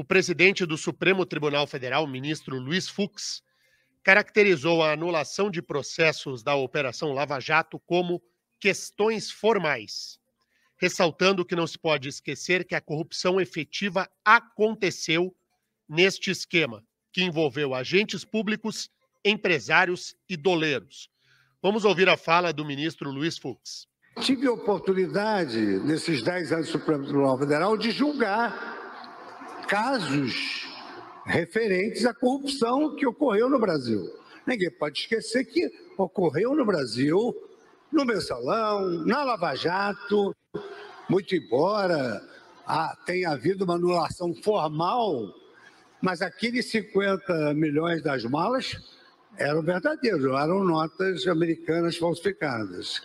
o presidente do Supremo Tribunal Federal, ministro Luiz Fux, caracterizou a anulação de processos da Operação Lava Jato como questões formais, ressaltando que não se pode esquecer que a corrupção efetiva aconteceu neste esquema, que envolveu agentes públicos, empresários e doleiros. Vamos ouvir a fala do ministro Luiz Fux. Tive a oportunidade, nesses 10 anos do Supremo Tribunal Federal, de julgar casos referentes à corrupção que ocorreu no Brasil. Ninguém pode esquecer que ocorreu no Brasil, no Mensalão, na Lava Jato, muito embora ah, tenha havido uma anulação formal, mas aqueles 50 milhões das malas eram verdadeiros, eram notas americanas falsificadas.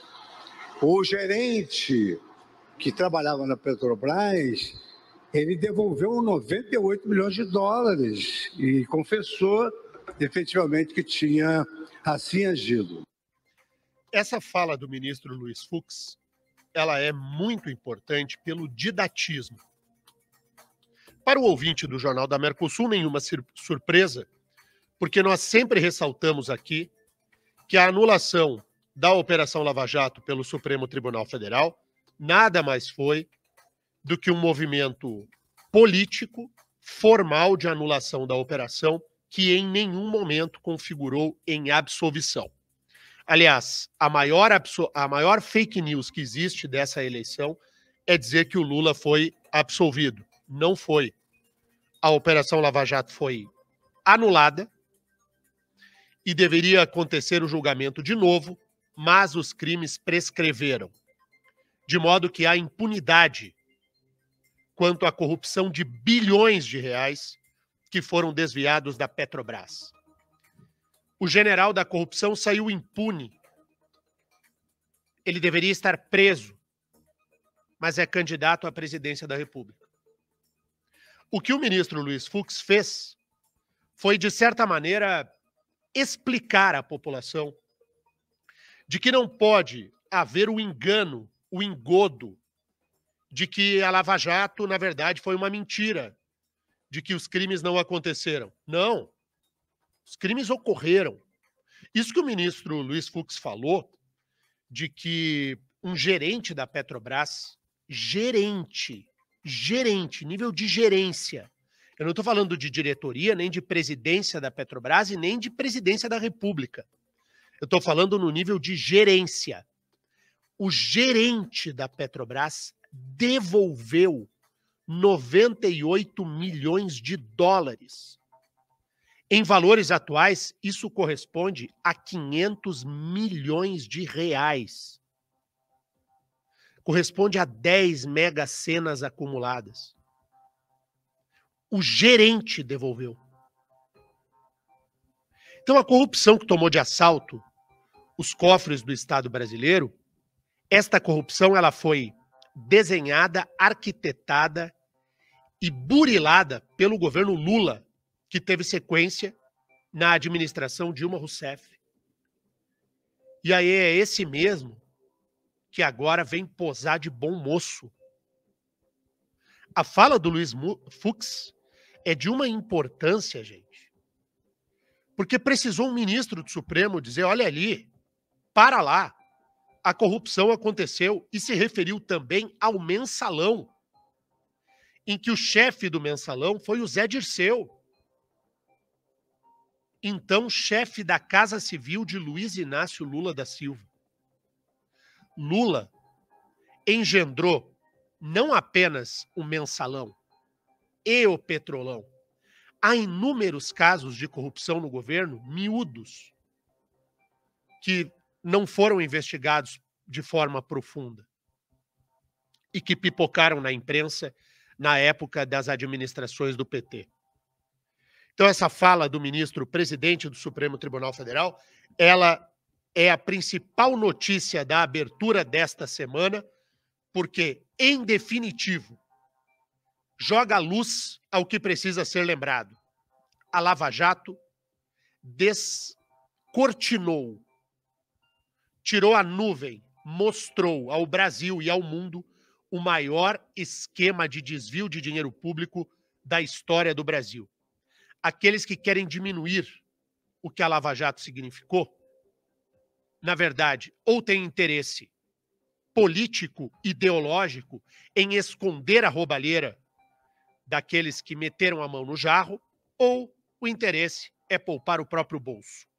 O gerente que trabalhava na Petrobras ele devolveu 98 milhões de dólares e confessou efetivamente que tinha assim agido. Essa fala do ministro Luiz Fux, ela é muito importante pelo didatismo. Para o ouvinte do Jornal da Mercosul, nenhuma surpresa, porque nós sempre ressaltamos aqui que a anulação da Operação Lava Jato pelo Supremo Tribunal Federal nada mais foi do que um movimento político formal de anulação da operação que em nenhum momento configurou em absolvição. Aliás, a maior, a maior fake news que existe dessa eleição é dizer que o Lula foi absolvido. Não foi. A Operação Lava Jato foi anulada e deveria acontecer o julgamento de novo, mas os crimes prescreveram. De modo que há impunidade quanto à corrupção de bilhões de reais que foram desviados da Petrobras. O general da corrupção saiu impune. Ele deveria estar preso, mas é candidato à presidência da República. O que o ministro Luiz Fux fez foi, de certa maneira, explicar à população de que não pode haver o engano, o engodo, de que a Lava Jato, na verdade, foi uma mentira, de que os crimes não aconteceram. Não. Os crimes ocorreram. Isso que o ministro Luiz Fux falou, de que um gerente da Petrobras, gerente, gerente, nível de gerência, eu não estou falando de diretoria, nem de presidência da Petrobras e nem de presidência da República. Eu estou falando no nível de gerência. O gerente da Petrobras devolveu 98 milhões de dólares. Em valores atuais, isso corresponde a 500 milhões de reais. Corresponde a 10 mega cenas acumuladas. O gerente devolveu. Então, a corrupção que tomou de assalto os cofres do Estado brasileiro, esta corrupção ela foi desenhada, arquitetada e burilada pelo governo Lula, que teve sequência na administração Dilma Rousseff. E aí é esse mesmo que agora vem posar de bom moço. A fala do Luiz Fux é de uma importância, gente. Porque precisou um ministro do Supremo dizer: olha ali, para lá, a corrupção aconteceu e se referiu também ao mensalão, em que o chefe do mensalão foi o Zé Dirceu, então chefe da Casa Civil de Luiz Inácio Lula da Silva. Lula engendrou não apenas o mensalão e o petrolão. Há inúmeros casos de corrupção no governo, miúdos, que não foram investigados de forma profunda e que pipocaram na imprensa na época das administrações do PT. Então essa fala do ministro presidente do Supremo Tribunal Federal, ela é a principal notícia da abertura desta semana, porque em definitivo joga luz ao que precisa ser lembrado. A Lava Jato descortinou tirou a nuvem, mostrou ao Brasil e ao mundo o maior esquema de desvio de dinheiro público da história do Brasil. Aqueles que querem diminuir o que a Lava Jato significou, na verdade, ou têm interesse político, ideológico, em esconder a roubalheira daqueles que meteram a mão no jarro, ou o interesse é poupar o próprio bolso.